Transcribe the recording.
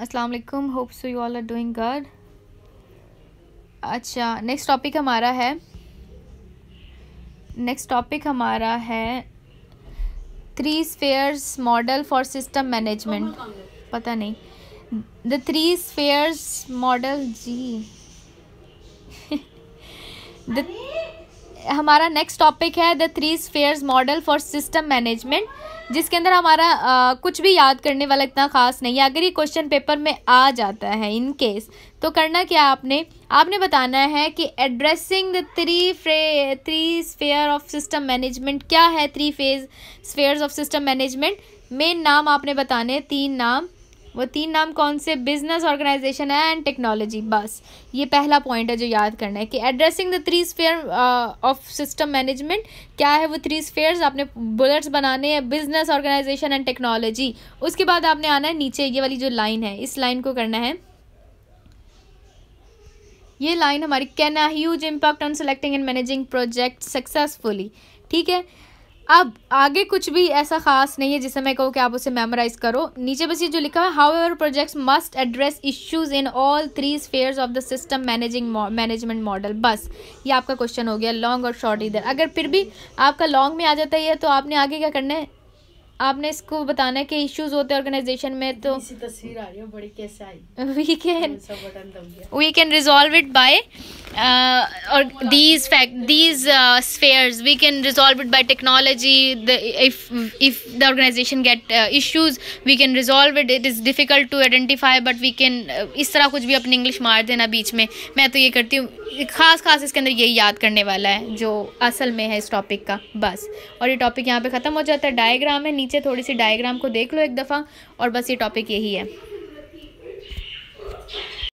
अस्सलाम वालेकुम hope so you all are doing good अच्छा नेक्स्ट टॉपिक हमारा है नेक्स्ट टॉपिक हमारा है three spheres model for system management पता नहीं द थ्री स्फेयर्स मॉडल जी द हमारा नेक्स्ट टॉपिक है the three spheres model for system management जिसके अंदर हमारा आ, कुछ भी याद करने वाला इतना खास नहीं है अगर ये क्वेश्चन पेपर में आ जाता है इन केस तो करना क्या आपने आपने बताना है कि एड्रेसिंग द थ्री फ्रे three sphere of system management क्या है three phase spheres of system management main नाम आपने बताने तीन नाम वो तीन नाम कौन से बिजनेस ऑर्गेनाइजेशन है एंड टेक्नोलॉजी बस ये पहला पॉइंट है जो याद करना है कि addressing the three sphere of system management क्या है वो थ्री स्फेयर्स आपने बुलेट्स बनाने हैं बिजनेस ऑर्गेनाइजेशन एंड टेक्नोलॉजी उसके बाद आपने आना है नीचे ये वाली जो लाइन है इस लाइन को करना है ये लाइन हमारी can a huge impact on selecting and managing project successfully ठीक है अब आगे कुछ भी ऐसा खास नहीं है जिसे मैं कहूँ कि आप उसे मेमोराइज करो नीचे बस ये जो लिखा है however projects must address issues in all three spheres of the system managing management model बस ये आपका क्वेश्चन हो गया लॉन्ग और शॉर्ट इधर अगर फिर भी आपका लॉन्ग में आ जाता है तो आपने आगे क्या करना है आपने इसको बताना है कि इश्यूज होते हैं ऑर्गेनाइजेशन में तो तस्वीर आ रही है बड़ी कैसे I we can we can resolve it by uh, or these fact these uh, spheres we can resolve it by technology the, if if the organization get uh, issues we can resolve it it is difficult to identify but we can uh, इस तरह कुछ भी अपनी English मार देना बीच में मैं तो ये करती हूँ khas khas iske andar यही yaad karne wala hai jo asal mein hai is topic ka bas aur ye topic yahan pe khatam ho jata hai diagram hai niche thodi si diagram ko dekh lo ek dafa aur bas ye topic यही hai